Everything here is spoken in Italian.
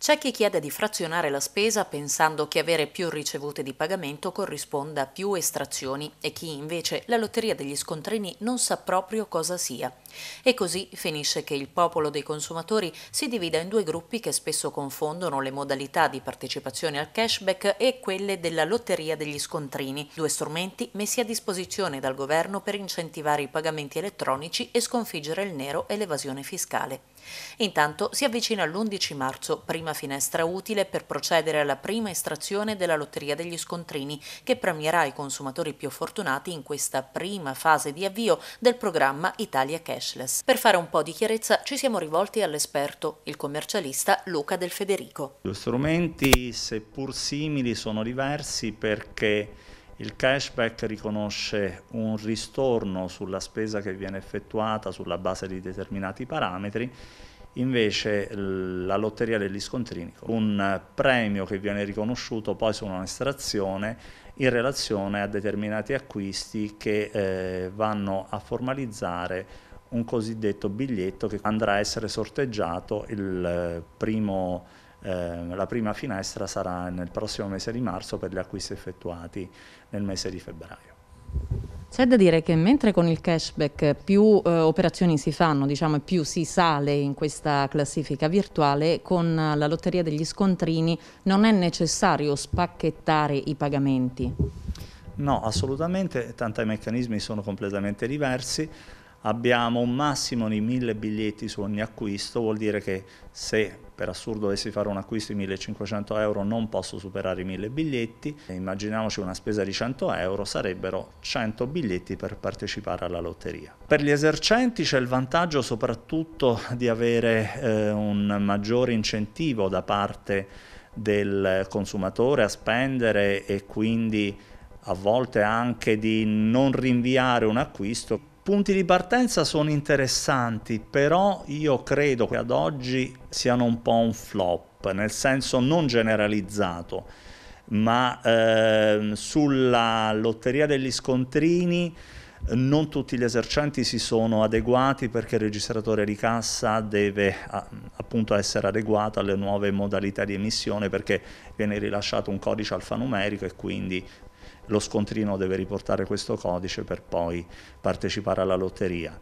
C'è chi chiede di frazionare la spesa pensando che avere più ricevute di pagamento corrisponda a più estrazioni e chi invece la lotteria degli scontrini non sa proprio cosa sia. E così finisce che il popolo dei consumatori si divida in due gruppi che spesso confondono le modalità di partecipazione al cashback e quelle della lotteria degli scontrini, due strumenti messi a disposizione dal governo per incentivare i pagamenti elettronici e sconfiggere il nero e l'evasione fiscale. Intanto si avvicina l'11 marzo, prima finestra utile per procedere alla prima estrazione della lotteria degli scontrini, che premierà i consumatori più fortunati in questa prima fase di avvio del programma Italia Cashless. Per fare un po' di chiarezza ci siamo rivolti all'esperto, il commercialista Luca Del Federico. Gli strumenti, seppur simili, sono diversi perché il cashback riconosce un ristorno sulla spesa che viene effettuata sulla base di determinati parametri, invece la lotteria degli scontrini, un premio che viene riconosciuto poi su un'estrazione in relazione a determinati acquisti che eh, vanno a formalizzare un cosiddetto biglietto che andrà a essere sorteggiato il eh, primo Ehm, la prima finestra sarà nel prossimo mese di marzo per gli acquisti effettuati nel mese di febbraio. C'è da dire che mentre con il cashback più eh, operazioni si fanno diciamo, e più si sale in questa classifica virtuale, con la lotteria degli scontrini non è necessario spacchettare i pagamenti. No, assolutamente, tanto i meccanismi sono completamente diversi abbiamo un massimo di 1000 biglietti su ogni acquisto, vuol dire che se per assurdo dovessi fare un acquisto di 1500 euro non posso superare i 1000 biglietti, immaginiamoci una spesa di 100 euro, sarebbero 100 biglietti per partecipare alla lotteria. Per gli esercenti c'è il vantaggio soprattutto di avere eh, un maggiore incentivo da parte del consumatore a spendere e quindi a volte anche di non rinviare un acquisto punti di partenza sono interessanti, però io credo che ad oggi siano un po' un flop, nel senso non generalizzato, ma eh, sulla lotteria degli scontrini non tutti gli esercenti si sono adeguati perché il registratore di cassa deve appunto essere adeguato alle nuove modalità di emissione perché viene rilasciato un codice alfanumerico e quindi lo scontrino deve riportare questo codice per poi partecipare alla lotteria.